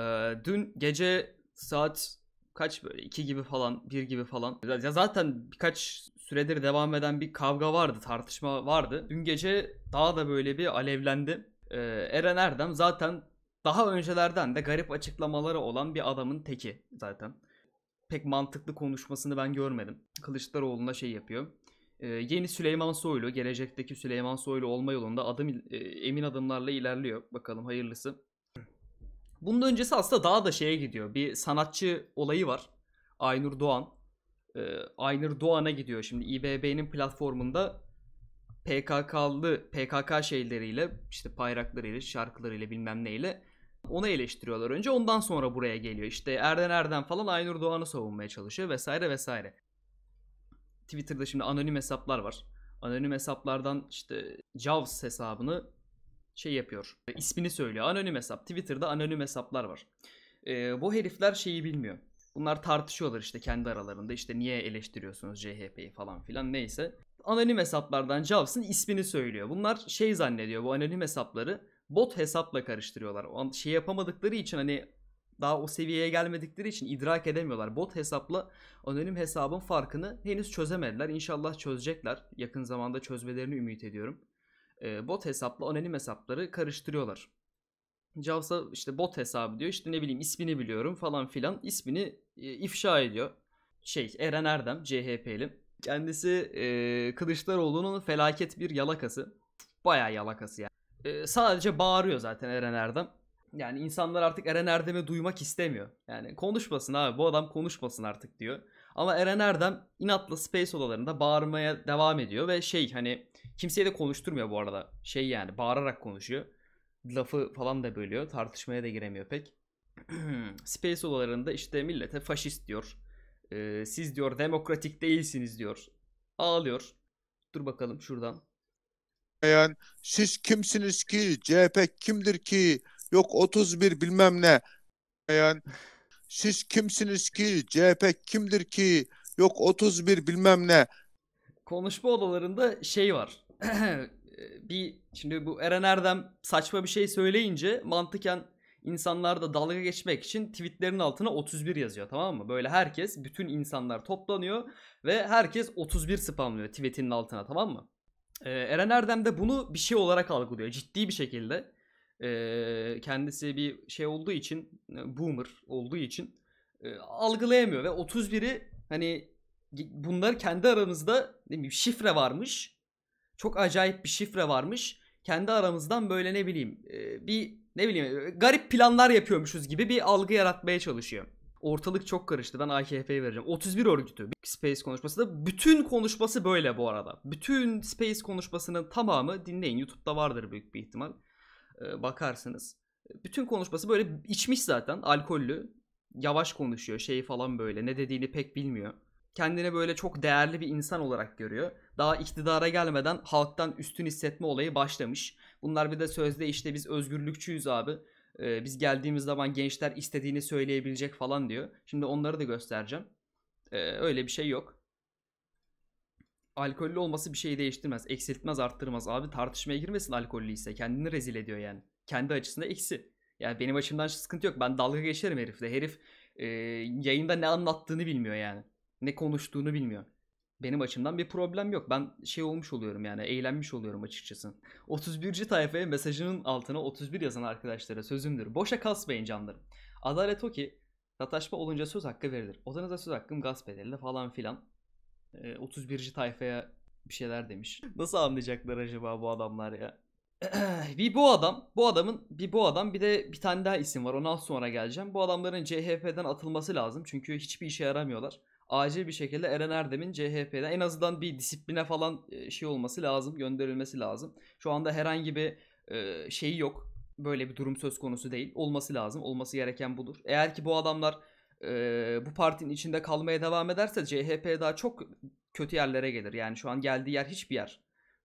Ee, dün gece saat kaç böyle 2 gibi falan 1 gibi falan. Ya zaten birkaç süredir devam eden bir kavga vardı tartışma vardı. Dün gece daha da böyle bir alevlendi. Ee, Eren Erdem zaten daha öncelerden de garip açıklamaları olan bir adamın teki zaten. Pek mantıklı konuşmasını ben görmedim. Kılıçdaroğlu'na şey yapıyor. Ee, yeni Süleyman Soylu, gelecekteki Süleyman Soylu olma yolunda adım e, emin adımlarla ilerliyor. Bakalım hayırlısı. Bunun öncesi aslında daha da şeye gidiyor. Bir sanatçı olayı var. Aynur Doğan. Ee, Aynur Doğan'a gidiyor. Şimdi İBB'nin platformunda PKK'lı PKK şeyleriyle işte bayraklarıyla şarkılarıyla bilmem neyle onu eleştiriyorlar önce ondan sonra buraya geliyor. İşte Erden Erden falan Aynur Doğan'ı savunmaya çalışıyor vesaire vesaire. Twitter'da şimdi anonim hesaplar var. Anonim hesaplardan işte Javs hesabını şey yapıyor. İsmini söylüyor. Anonim hesap. Twitter'da anonim hesaplar var. E, bu herifler şeyi bilmiyor. Bunlar tartışıyorlar işte kendi aralarında. İşte niye eleştiriyorsunuz CHP'yi falan filan neyse. Anonim hesaplardan Jaws'ın ismini söylüyor. Bunlar şey zannediyor bu anonim hesapları bot hesapla karıştırıyorlar. O şey yapamadıkları için hani daha o seviyeye gelmedikleri için idrak edemiyorlar. Bot hesapla anonim hesabın farkını henüz çözemediler. İnşallah çözecekler. Yakın zamanda çözmelerini ümit ediyorum. E, bot hesapla anonim hesapları karıştırıyorlar. Jaws'a işte bot hesabı diyor işte ne bileyim ismini biliyorum falan filan ismini e, ifşa ediyor. Şey Eren Erdem CHP'li kendisi e, Kılıçdaroğlu'nun felaket bir yalakası baya yalakası yani. E, sadece bağırıyor zaten Eren Erdem. Yani insanlar artık Eren Erdem'i duymak istemiyor. Yani konuşmasın abi bu adam konuşmasın artık diyor. Ama Eren Erdem inatla space odalarında bağırmaya devam ediyor ve şey hani kimseye de konuşturmuyor bu arada. Şey yani bağırarak konuşuyor. Lafı falan da bölüyor. Tartışmaya da giremiyor pek. space odalarında işte millete faşist diyor. Ee, siz diyor demokratik değilsiniz diyor. Ağlıyor. Dur bakalım şuradan. Yani siz kimsiniz ki? CHP kimdir ki? Yok 31 bilmem ne. Yani siz kimsiniz ki? CHP kimdir ki? Yok 31 bilmem ne. Konuşma odalarında şey var. bir şimdi bu Eren Erdem saçma bir şey söyleyince mantıken insanlar da dalga geçmek için tweetlerin altına 31 yazıyor tamam mı? Böyle herkes bütün insanlar toplanıyor ve herkes 31 spamlıyor tweetinin altına tamam mı? Ee, Eren Erdem de bunu bir şey olarak algılıyor ciddi bir şekilde e, kendisi bir şey olduğu için e, boomer olduğu için e, algılayamıyor ve 31'i hani bunlar kendi aramızda ne bileyim şifre varmış. Çok acayip bir şifre varmış. Kendi aramızdan böyle ne bileyim e, bir ne bileyim e, garip planlar yapıyormuşuz gibi bir algı yaratmaya çalışıyor. Ortalık çok karıştı. Ben AKP'ye vereceğim. 31 örgütü. Space konuşması da bütün konuşması böyle bu arada. Bütün Space konuşmasının tamamı dinleyin. YouTube'da vardır büyük bir ihtimal. E, bakarsınız. Bütün konuşması böyle içmiş zaten alkollü. Yavaş konuşuyor şeyi falan böyle ne dediğini pek bilmiyor. Kendini böyle çok değerli bir insan olarak görüyor. Daha iktidara gelmeden halktan üstün hissetme olayı başlamış. Bunlar bir de sözde işte biz özgürlükçüyüz abi. Ee, biz geldiğimiz zaman gençler istediğini söyleyebilecek falan diyor. Şimdi onları da göstereceğim. Ee, öyle bir şey yok alkollü olması bir şeyi değiştirmez. Eksiltmez, arttırmaz. Abi tartışmaya girmesin alkollüyse. Kendini rezil ediyor yani. Kendi açısında eksi. Yani benim açımdan sıkıntı yok. Ben dalga geçerim herifle. Herif e, yayında ne anlattığını bilmiyor yani. Ne konuştuğunu bilmiyor. Benim açımdan bir problem yok. Ben şey olmuş oluyorum yani eğlenmiş oluyorum açıkçası. 31. tayfaya mesajının altına 31 yazan arkadaşlara sözümdür. Boşa kasmayın canlarım. Adalet o ki Sataşma olunca söz hakkı verilir. Odanıza söz hakkım gasp edildi falan filan e, 31. tayfaya bir şeyler demiş. Nasıl anlayacaklar acaba bu adamlar ya? bir bu adam, bu adamın bir bu adam bir de bir tane daha isim var. Ona sonra geleceğim. Bu adamların CHP'den atılması lazım. Çünkü hiçbir işe yaramıyorlar. Acil bir şekilde Eren Erdem'in CHP'den en azından bir disipline falan şey olması lazım, gönderilmesi lazım. Şu anda herhangi bir şey yok. Böyle bir durum söz konusu değil. Olması lazım. Olması gereken budur. Eğer ki bu adamlar bu partinin içinde kalmaya devam ederse CHP daha çok kötü yerlere gelir. Yani şu an geldiği yer hiçbir yer.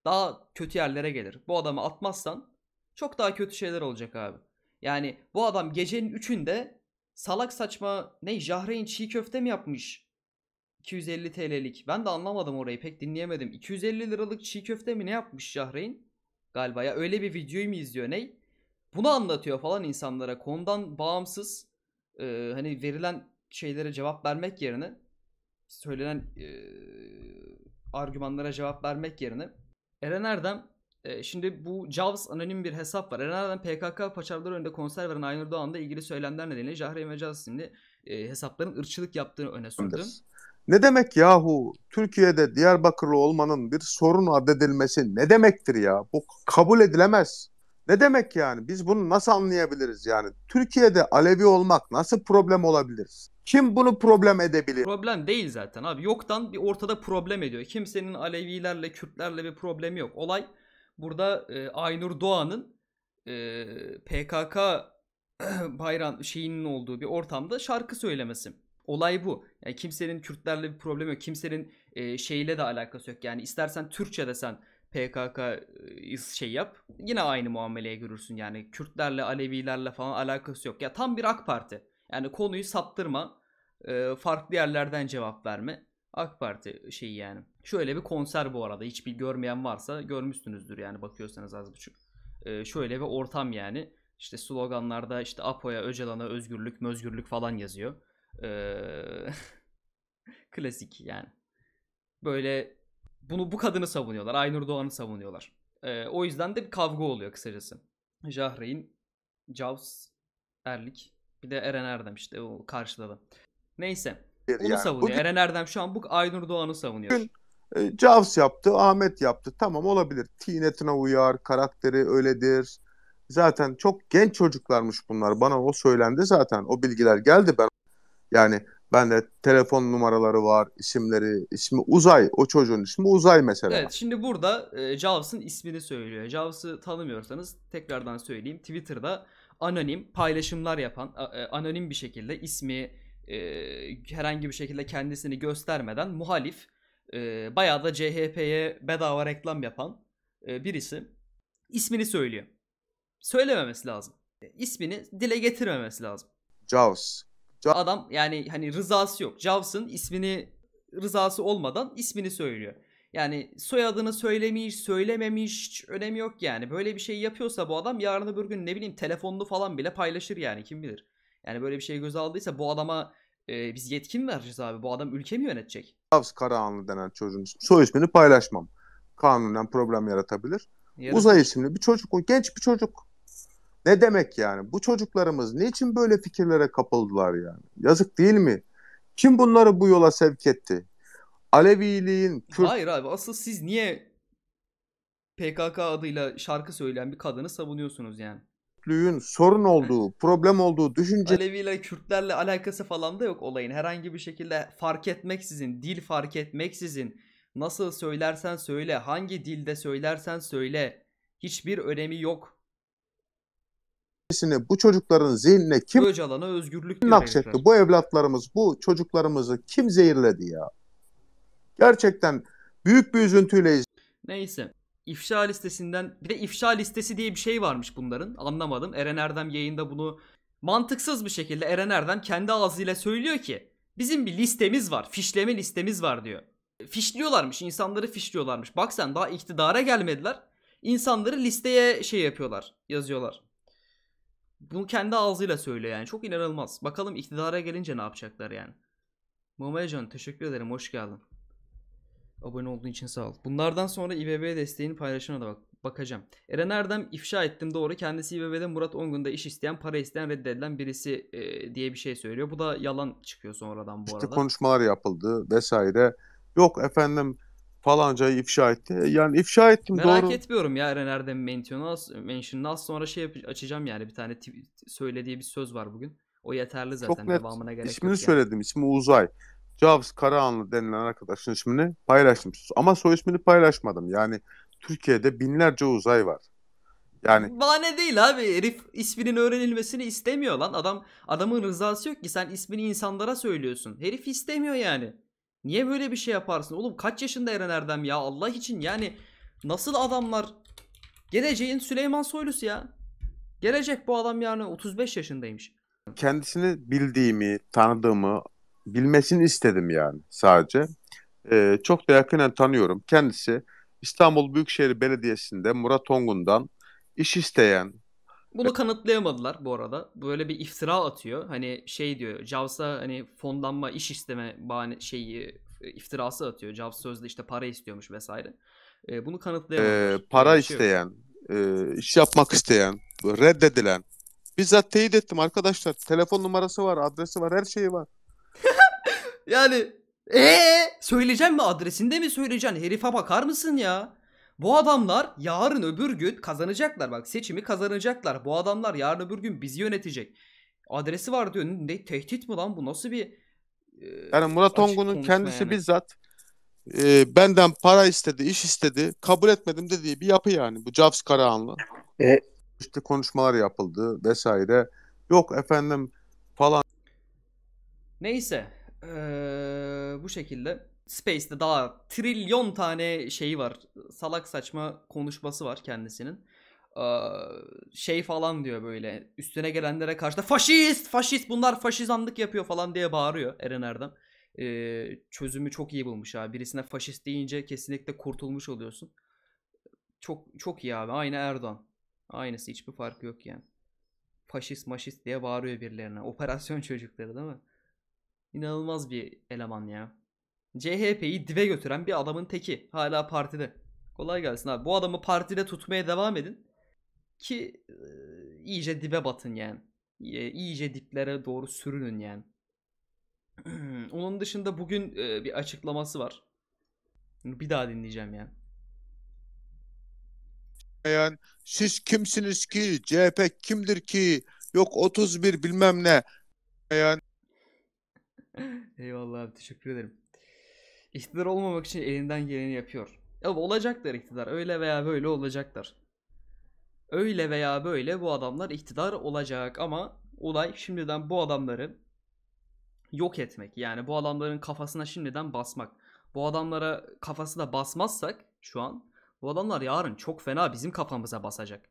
Daha kötü yerlere gelir. Bu adamı atmazsan çok daha kötü şeyler olacak abi. Yani bu adam gecenin üçünde salak saçma ne Jahreyn çiğ köfte mi yapmış? 250 TL'lik. Ben de anlamadım orayı pek dinleyemedim. 250 liralık çiğ köfte mi ne yapmış Jahreyn? Galiba ya öyle bir videoyu mu izliyor ney? Bunu anlatıyor falan insanlara. Kondan bağımsız e, hani verilen şeylere cevap vermek yerine söylenen e, argümanlara cevap vermek yerine Eren Erdem e, şimdi bu Javs anonim bir hesap var. Eren Erdem PKK paçavraları önünde konser veren Aynur Doğan'da ilgili söylemler nedeniyle Cahriye Mecaz isimli e, hesapların ırkçılık yaptığını öne sürdü. Ne demek yahu Türkiye'de Diyarbakırlı olmanın bir sorun addedilmesi ne demektir ya? Bu kabul edilemez. Ne demek yani? Biz bunu nasıl anlayabiliriz yani? Türkiye'de Alevi olmak nasıl problem olabilir? Kim bunu problem edebilir? Problem değil zaten abi. Yoktan bir ortada problem ediyor. Kimsenin Alevilerle, Kürtlerle bir problemi yok. Olay burada e, Aynur Doğan'ın e, PKK bayram şeyinin olduğu bir ortamda şarkı söylemesi. Olay bu. Yani kimsenin Kürtlerle bir problemi yok. Kimsenin e, şeyle de alakası yok. Yani istersen Türkçe desen, PKK ıı, şey yap. Yine aynı muameleye görürsün yani. Kürtlerle, Alevilerle falan alakası yok. Ya tam bir AK Parti. Yani konuyu saptırma. Iı, farklı yerlerden cevap verme. AK Parti şeyi yani. Şöyle bir konser bu arada. Hiçbir görmeyen varsa görmüşsünüzdür yani bakıyorsanız az buçuk. Şöyle bir ortam yani. İşte sloganlarda işte Apo'ya, Öcalan'a özgürlük, mözgürlük falan yazıyor. Ee, klasik yani. Böyle bunu bu kadını savunuyorlar. Aynur Doğan'ı savunuyorlar. E, o yüzden de bir kavga oluyor kısacası. Jahreyn, Jaws, Erlik bir de Eren Erdem işte o karşıladı. Neyse. Onu yani, savunuyor. Bugün... Eren Erdem şu an bu Aynur Doğan'ı savunuyor. Bugün e, Jaws yaptı, Ahmet yaptı. Tamam olabilir. Tinetine uyar, karakteri öyledir. Zaten çok genç çocuklarmış bunlar. Bana o söylendi zaten. O bilgiler geldi ben. Yani ben de telefon numaraları var, isimleri. ismi Uzay, o çocuğun ismi Uzay mesela. Evet, şimdi burada e, Jaws'ın ismini söylüyor. Jaws'ı tanımıyorsanız tekrardan söyleyeyim. Twitter'da anonim paylaşımlar yapan, a, a, e, anonim bir şekilde ismi e, herhangi bir şekilde kendisini göstermeden muhalif, e, bayağı da CHP'ye bedava reklam yapan e, birisi ismini söylüyor. Söylememesi lazım. E, ismini dile getirmemesi lazım. Jaws. Adam yani hani rızası yok. Jaws'ın ismini rızası olmadan ismini söylüyor. Yani soyadını söylemiş, söylememiş hiç önemi yok yani. Böyle bir şey yapıyorsa bu adam yarın öbür gün ne bileyim telefonunu falan bile paylaşır yani kim bilir. Yani böyle bir şey göz aldıysa bu adama e, biz yetkin mi vereceğiz abi? Bu adam ülke mi yönetecek? Jaws Karahanlı denen çocuğun soy ismini paylaşmam. Kanunen problem yaratabilir. Yaratır. Uzay isimli bir çocuk, genç bir çocuk. Ne demek yani? Bu çocuklarımız niçin böyle fikirlere kapıldılar yani? Yazık değil mi? Kim bunları bu yola sevk etti? Aleviliğin... Kürt... Hayır abi asıl siz niye PKK adıyla şarkı söyleyen bir kadını savunuyorsunuz yani? Kürtlüğün sorun olduğu, problem olduğu düşünce... Aleviyle Kürtlerle alakası falan da yok olayın. Herhangi bir şekilde fark etmeksizin, dil fark etmeksizin, nasıl söylersen söyle, hangi dilde söylersen söyle hiçbir önemi yok sevgisini bu çocukların zihnine kim Öcalan'a özgürlük nakşetti? Bu evlatlarımız, bu çocuklarımızı kim zehirledi ya? Gerçekten büyük bir üzüntüyle Neyse. ifşa listesinden bir de ifşa listesi diye bir şey varmış bunların. Anlamadım. Eren Erdem yayında bunu mantıksız bir şekilde Eren Erdem kendi ağzıyla söylüyor ki bizim bir listemiz var. Fişleme listemiz var diyor. Fişliyorlarmış. insanları fişliyorlarmış. Bak sen daha iktidara gelmediler. İnsanları listeye şey yapıyorlar. Yazıyorlar. Bunu kendi ağzıyla söylüyor yani. Çok inanılmaz. Bakalım iktidara gelince ne yapacaklar yani. Mamacan teşekkür ederim. Hoş geldin. Abone olduğun için sağ ol. Bunlardan sonra İBB desteğini paylaşana da bak bakacağım. Eren Erdem ifşa ettim doğru. Kendisi İBB'de Murat Ongun'da iş isteyen, para isteyen, reddedilen birisi e, diye bir şey söylüyor. Bu da yalan çıkıyor sonradan bu işte arada. İşte konuşmalar yapıldı vesaire. Yok efendim falancayı ifşa etti. E, yani ifşa ettim Merak doğru. Merak etmiyorum ya Eren Erdem mention'ını az sonra şey açacağım yani bir tane söylediği bir söz var bugün. O yeterli zaten Çok net. devamına gerek İsmini yok. İsmini söyledim. Yani. İsmi Uzay. Cavs Karahanlı denilen arkadaşın ismini paylaştım. Ama soy ismini paylaşmadım. Yani Türkiye'de binlerce uzay var. Yani bahane değil abi. Herif isminin öğrenilmesini istemiyor lan. Adam adamın rızası yok ki sen ismini insanlara söylüyorsun. Herif istemiyor yani. Niye böyle bir şey yaparsın? Oğlum kaç yaşında Eren Erdem ya Allah için yani nasıl adamlar geleceğin Süleyman Soylu'su ya. Gelecek bu adam yani 35 yaşındaymış. Kendisini bildiğimi, tanıdığımı bilmesini istedim yani sadece. Ee, çok da yakinen tanıyorum. Kendisi İstanbul Büyükşehir Belediyesi'nde Murat Ongun'dan iş isteyen, bunu kanıtlayamadılar bu arada. Böyle bir iftira atıyor. Hani şey diyor. Jaws'a hani fondanma iş isteme bahane şeyi iftirası atıyor. Jaws sözde işte para istiyormuş vesaire. E, bunu kanıtlayamadılar. Ee, para şey isteyen, e, iş yapmak isteyen, reddedilen. Bizzat teyit ettim arkadaşlar. Telefon numarası var, adresi var, her şeyi var. yani ee söyleyeceğim mi adresinde mi söyleyeceğim? Herife bakar mısın ya? Bu adamlar yarın öbür gün kazanacaklar. Bak seçimi kazanacaklar. Bu adamlar yarın öbür gün bizi yönetecek. Adresi var diyor. Ne tehdit mi lan bu? Nasıl bir e, Yani Murat Ongun'un kendisi yani. bizzat e, benden para istedi, iş istedi, kabul etmedim dediği bir yapı yani. Bu Cavs Karahanlı. E, işte konuşmalar yapıldı vesaire. Yok efendim falan. Neyse. Ee, bu şekilde. Space'de daha trilyon tane şeyi var. Salak saçma konuşması var kendisinin. Ee, şey falan diyor böyle üstüne gelenlere karşı da faşist faşist bunlar faşizanlık yapıyor falan diye bağırıyor Eren Erdem. Ee, çözümü çok iyi bulmuş abi. Birisine faşist deyince kesinlikle kurtulmuş oluyorsun. Çok çok iyi abi. Aynı Erdoğan. Aynısı hiçbir farkı yok yani. Faşist maşist diye bağırıyor birilerine. Operasyon çocukları değil mi? İnanılmaz bir eleman ya. CHP'yi dive götüren bir adamın teki hala partide. Kolay gelsin abi. Bu adamı partide tutmaya devam edin ki e, iyice dibe batın yani. E, iyice diplere doğru sürünün yani. Onun dışında bugün e, bir açıklaması var. Bir daha dinleyeceğim yani. Yani siz kimsiniz ki? CHP kimdir ki? Yok 31 bilmem ne. Yani Eyvallah abi teşekkür ederim. İktidar olmamak için elinden geleni yapıyor. Ya olacaklar iktidar. Öyle veya böyle olacaklar. Öyle veya böyle bu adamlar iktidar olacak ama olay şimdiden bu adamları yok etmek. Yani bu adamların kafasına şimdiden basmak. Bu adamlara kafası da basmazsak şu an bu adamlar yarın çok fena bizim kafamıza basacak.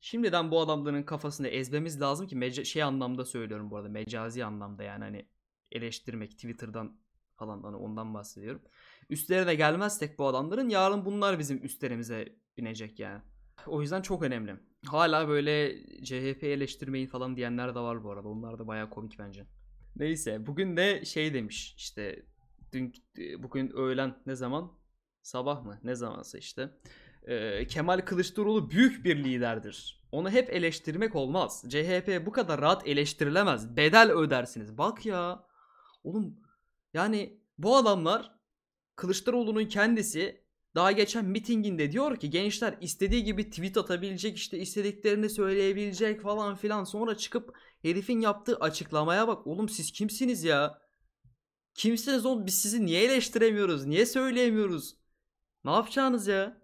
Şimdiden bu adamların kafasını ezmemiz lazım ki şey anlamda söylüyorum bu arada mecazi anlamda yani hani eleştirmek Twitter'dan falan hani ondan bahsediyorum. Üstlerine gelmezsek bu adamların yarın bunlar bizim üstlerimize binecek yani. O yüzden çok önemli. Hala böyle CHP eleştirmeyin falan diyenler de var bu arada. Onlar da baya komik bence. Neyse bugün de şey demiş işte dün bugün öğlen ne zaman sabah mı ne zamansa işte e, Kemal Kılıçdaroğlu büyük bir liderdir. Onu hep eleştirmek olmaz. CHP bu kadar rahat eleştirilemez. Bedel ödersiniz. Bak ya. Oğlum yani bu adamlar Kılıçdaroğlu'nun kendisi daha geçen mitinginde diyor ki gençler istediği gibi tweet atabilecek işte istediklerini söyleyebilecek falan filan sonra çıkıp herifin yaptığı açıklamaya bak oğlum siz kimsiniz ya? Kimsiniz oğlum biz sizi niye eleştiremiyoruz? Niye söyleyemiyoruz? Ne yapacağınız ya?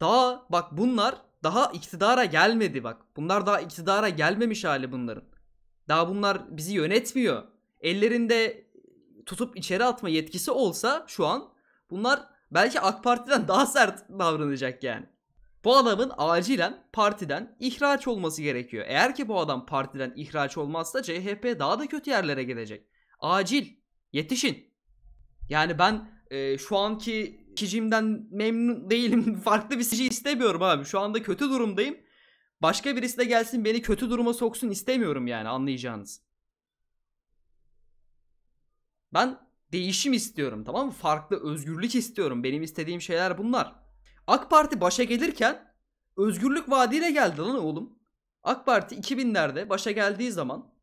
Daha bak bunlar daha iktidara gelmedi bak. Bunlar daha iktidara gelmemiş hali bunların. Daha bunlar bizi yönetmiyor. Ellerinde tutup içeri atma yetkisi olsa şu an bunlar belki AK Parti'den daha sert davranacak yani. Bu adamın acilen partiden ihraç olması gerekiyor. Eğer ki bu adam partiden ihraç olmazsa CHP daha da kötü yerlere gelecek. Acil yetişin. Yani ben e, şu anki sicimden memnun değilim. Farklı bir sici şey istemiyorum abi. Şu anda kötü durumdayım. Başka birisi de gelsin beni kötü duruma soksun istemiyorum yani anlayacağınız. Ben değişim istiyorum tamam mı? Farklı özgürlük istiyorum. Benim istediğim şeyler bunlar. AK Parti başa gelirken özgürlük vaadiyle geldi lan oğlum. AK Parti 2000'lerde başa geldiği zaman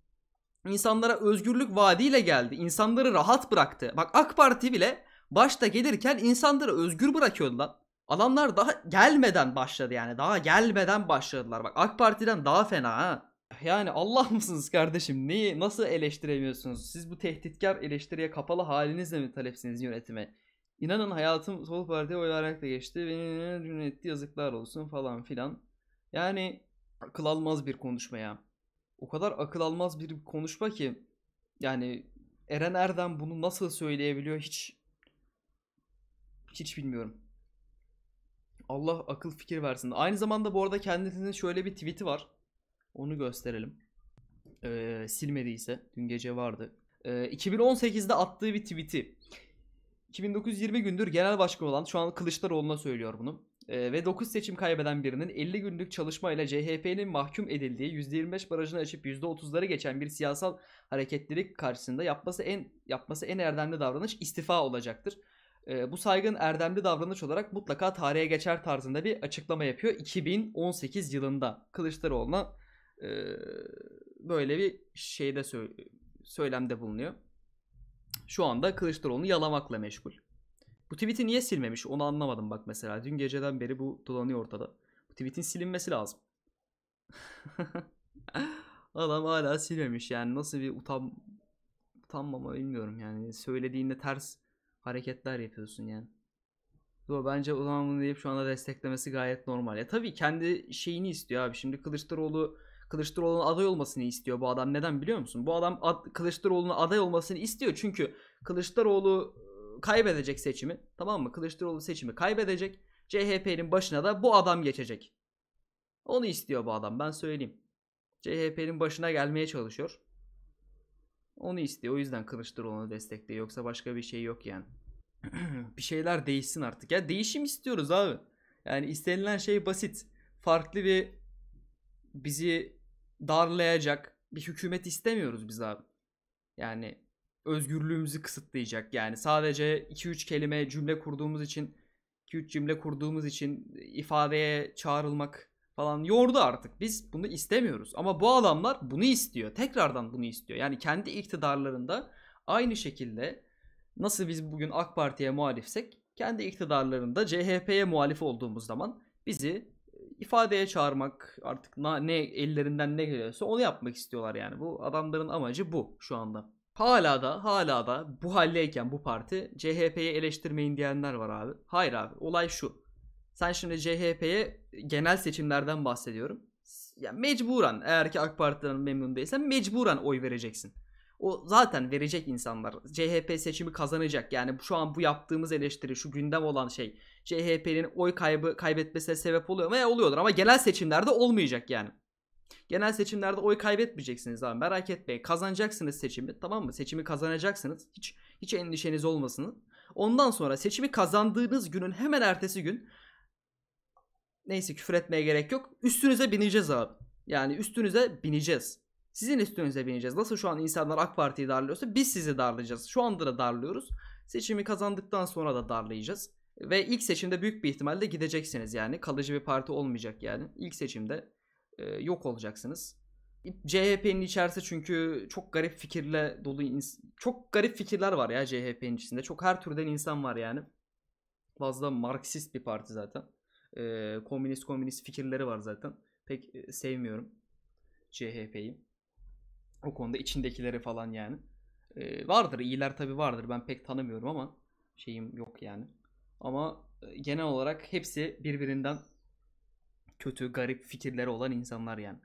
insanlara özgürlük vaadiyle geldi. İnsanları rahat bıraktı. Bak AK Parti bile başta gelirken insanları özgür bırakıyordu lan. Adamlar daha gelmeden başladı yani. Daha gelmeden başladılar. Bak AK Parti'den daha fena ha. Yani Allah mısınız kardeşim? Neyi nasıl eleştiremiyorsunuz? Siz bu tehditkar eleştiriye kapalı halinizle mi talepsiniz yönetime? İnanın hayatım sol partiye oy olarak da geçti. Beni cümletti yazıklar olsun falan filan. Yani akıl almaz bir konuşma ya. O kadar akıl almaz bir konuşma ki yani Eren Erdem bunu nasıl söyleyebiliyor hiç hiç bilmiyorum. Allah akıl fikir versin. Aynı zamanda bu arada kendisinin şöyle bir tweet'i var. Onu gösterelim. Ee, silmediyse. Dün gece vardı. Ee, 2018'de attığı bir tweet'i. 2920 gündür genel başkan olan şu an Kılıçdaroğlu'na söylüyor bunu. Ee, ve 9 seçim kaybeden birinin 50 günlük çalışmayla CHP'nin mahkum edildiği %25 barajını açıp %30'ları geçen bir siyasal hareketlilik karşısında yapması en yapması en erdemli davranış istifa olacaktır. Ee, bu saygın erdemli davranış olarak mutlaka tarihe geçer tarzında bir açıklama yapıyor 2018 yılında Kılıçdaroğlu'na böyle bir şeyde sö- söylemde bulunuyor. Şu anda Kılıçdaroğlu'nu yalamakla meşgul. Bu tweet'i niye silmemiş onu anlamadım bak mesela. Dün geceden beri bu dolanıyor ortada. Bu tweet'in silinmesi lazım. Adam hala silmemiş yani nasıl bir utan utanmama bilmiyorum yani. Söylediğinde ters hareketler yapıyorsun yani. Doğru, bence o zaman bunu deyip şu anda desteklemesi gayet normal. Ya e, tabii kendi şeyini istiyor abi. Şimdi Kılıçdaroğlu Kılıçdaroğlu'nun aday olmasını istiyor bu adam. Neden biliyor musun? Bu adam ad, Kılıçdaroğlu'nun aday olmasını istiyor. Çünkü Kılıçdaroğlu ıı, kaybedecek seçimi. Tamam mı? Kılıçdaroğlu seçimi kaybedecek. CHP'nin başına da bu adam geçecek. Onu istiyor bu adam ben söyleyeyim. CHP'nin başına gelmeye çalışıyor. Onu istiyor. O yüzden Kılıçdaroğlu'nu destekliyor. Yoksa başka bir şey yok yani. bir şeyler değişsin artık. Ya değişim istiyoruz abi. Yani istenilen şey basit. Farklı bir bizi darlayacak bir hükümet istemiyoruz biz abi. Yani özgürlüğümüzü kısıtlayacak. Yani sadece 2-3 kelime cümle kurduğumuz için 2-3 cümle kurduğumuz için ifadeye çağrılmak falan yordu artık. Biz bunu istemiyoruz. Ama bu adamlar bunu istiyor. Tekrardan bunu istiyor. Yani kendi iktidarlarında aynı şekilde nasıl biz bugün AK Parti'ye muhalifsek kendi iktidarlarında CHP'ye muhalif olduğumuz zaman bizi ifadeye çağırmak artık ne ellerinden ne geliyorsa onu yapmak istiyorlar yani. Bu adamların amacı bu şu anda. Hala da hala da bu haldeyken bu parti CHP'yi eleştirmeyin diyenler var abi. Hayır abi olay şu. Sen şimdi CHP'ye genel seçimlerden bahsediyorum. Ya mecburen eğer ki AK Parti'den memnun değilsen mecburen oy vereceksin. O zaten verecek insanlar. CHP seçimi kazanacak. Yani şu an bu yaptığımız eleştiri, şu gündem olan şey CHP'nin oy kaybı kaybetmesine sebep oluyor mu? E, oluyordur ama genel seçimlerde olmayacak yani. Genel seçimlerde oy kaybetmeyeceksiniz abi merak etmeyin. Kazanacaksınız seçimi tamam mı? Seçimi kazanacaksınız. Hiç hiç endişeniz olmasın. Ondan sonra seçimi kazandığınız günün hemen ertesi gün neyse küfür etmeye gerek yok. Üstünüze bineceğiz abi. Yani üstünüze bineceğiz. Sizin üstünüze bineceğiz. Nasıl şu an insanlar AK Parti'yi darlıyorsa biz sizi darlayacağız. Şu anda da darlıyoruz. Seçimi kazandıktan sonra da darlayacağız. Ve ilk seçimde büyük bir ihtimalle gideceksiniz yani. Kalıcı bir parti olmayacak yani. İlk seçimde e, yok olacaksınız. CHP'nin içerisinde çünkü çok garip fikirle dolu çok garip fikirler var ya CHP'nin içinde. Çok her türden insan var yani. Fazla Marksist bir parti zaten. E, komünist komünist fikirleri var zaten. Pek e, sevmiyorum CHP'yi. O konuda içindekileri falan yani. Ee, vardır iyiler tabi vardır ben pek tanımıyorum ama şeyim yok yani. Ama e, genel olarak hepsi birbirinden kötü garip fikirleri olan insanlar yani.